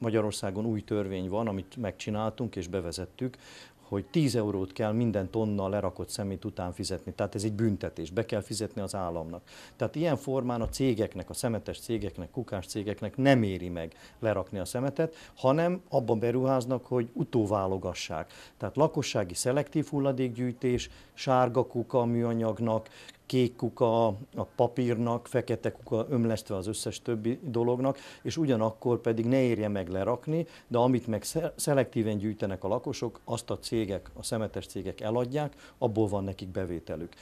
Magyarországon új törvény van, amit megcsináltunk és bevezettük, hogy 10 eurót kell minden tonna lerakott szemét után fizetni. Tehát ez egy büntetés, be kell fizetni az államnak. Tehát ilyen formán a cégeknek, a szemetes cégeknek, kukás cégeknek nem éri meg lerakni a szemetet, hanem abban beruháznak, hogy utóválogassák. Tehát lakossági szelektív hulladékgyűjtés, sárga kuka műanyagnak, kék kuka a papírnak, fekete kuka ömlesztve az összes többi dolognak, és ugyanakkor pedig ne érje meg lerakni, de amit meg szelektíven gyűjtenek a lakosok, azt a cégek, a szemetes cégek eladják, abból van nekik bevételük.